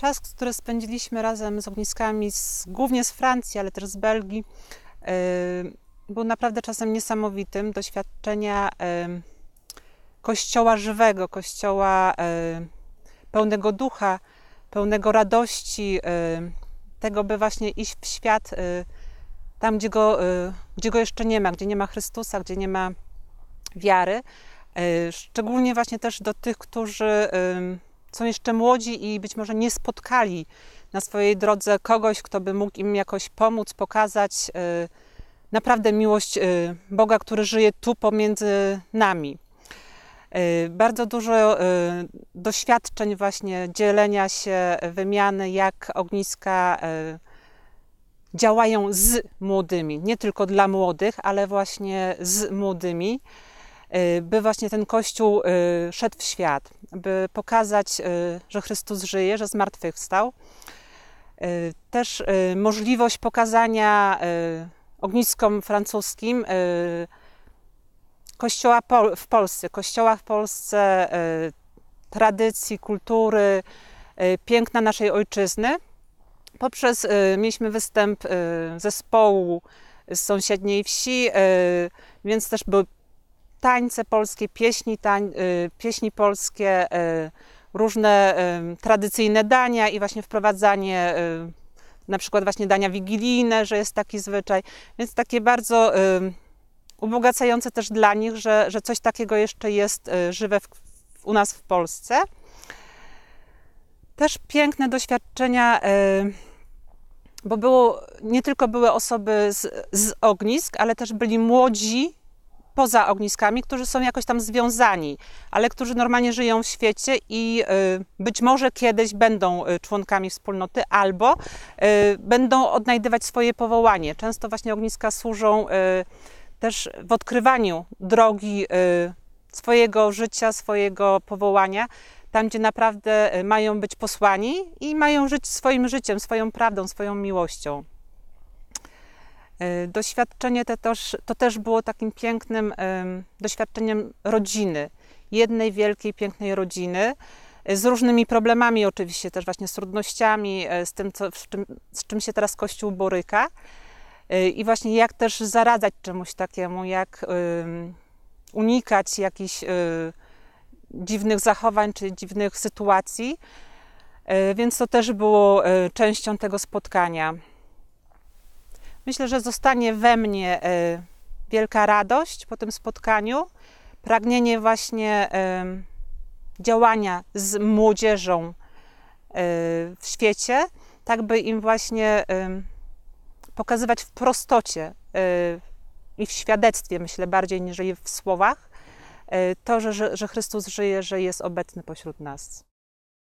Czas, który spędziliśmy razem z ogniskami, z, głównie z Francji, ale też z Belgii, y, był naprawdę czasem niesamowitym. Doświadczenia y, kościoła żywego, kościoła y, pełnego ducha, pełnego radości, tego, by właśnie iść w świat tam, gdzie go, gdzie go jeszcze nie ma, gdzie nie ma Chrystusa, gdzie nie ma wiary. Szczególnie właśnie też do tych, którzy są jeszcze młodzi i być może nie spotkali na swojej drodze kogoś, kto by mógł im jakoś pomóc, pokazać y, naprawdę miłość y, Boga, który żyje tu pomiędzy nami. Y, bardzo dużo doświadczeń, właśnie dzielenia się, wymiany, jak ogniska działają z młodymi, nie tylko dla młodych, ale właśnie z młodymi. Y, by właśnie ten Kościół y, szedł w świat, by pokazać, y, że Chrystus żyje, że zmartwychwstał. Też możliwość pokazania ogniskom francuskim kościoła w Polsce, kościoła w Polsce tradycji, kultury, piękna naszej ojczyzny. Poprzez mieliśmy występ zespołu z sąsiedniej wsi, więc też były tańce polskie, pieśni, tań, y, pieśni polskie, y, różne y, tradycyjne dania i właśnie wprowadzanie na przykład właśnie dania wigilijne, że jest taki zwyczaj, więc takie bardzo ubogacające też dla nich, że, że coś takiego jeszcze jest żywe w, u nas w Polsce. Też piękne doświadczenia, bo było, nie tylko były osoby z, z ognisk, ale też byli młodzi poza ogniskami, którzy są jakoś tam związani, ale którzy normalnie żyją w świecie i y, być może kiedyś będą y, członkami wspólnoty albo y, będą odnajdywać swoje powołanie. Często właśnie ogniska służą też w odkrywaniu drogi swojego życia, swojego powołania tam gdzie naprawdę mają być posłani i mają żyć swoim życiem, swoją prawdą, swoją miłością. E, doświadczenie to też, to też było takim pięknym doświadczeniem rodziny, jednej wielkiej, pięknej rodziny, e, z różnymi problemami, oczywiście, też właśnie z trudnościami, e, z tym, co, z, czym, z czym się teraz Kościół boryka. I właśnie jak też zaradzać czemuś takiemu, jak unikać jakichś dziwnych zachowań czy dziwnych sytuacji. Więc to też było częścią tego spotkania. Myślę, że zostanie we mnie e, wielka radość po tym spotkaniu, pragnienie właśnie e, działania z młodzieżą e, w świecie, tak by im właśnie pokazywać w prostocie i w świadectwie, myślę, bardziej niż w słowach, to, że, że Chrystus żyje, że jest obecny pośród nas.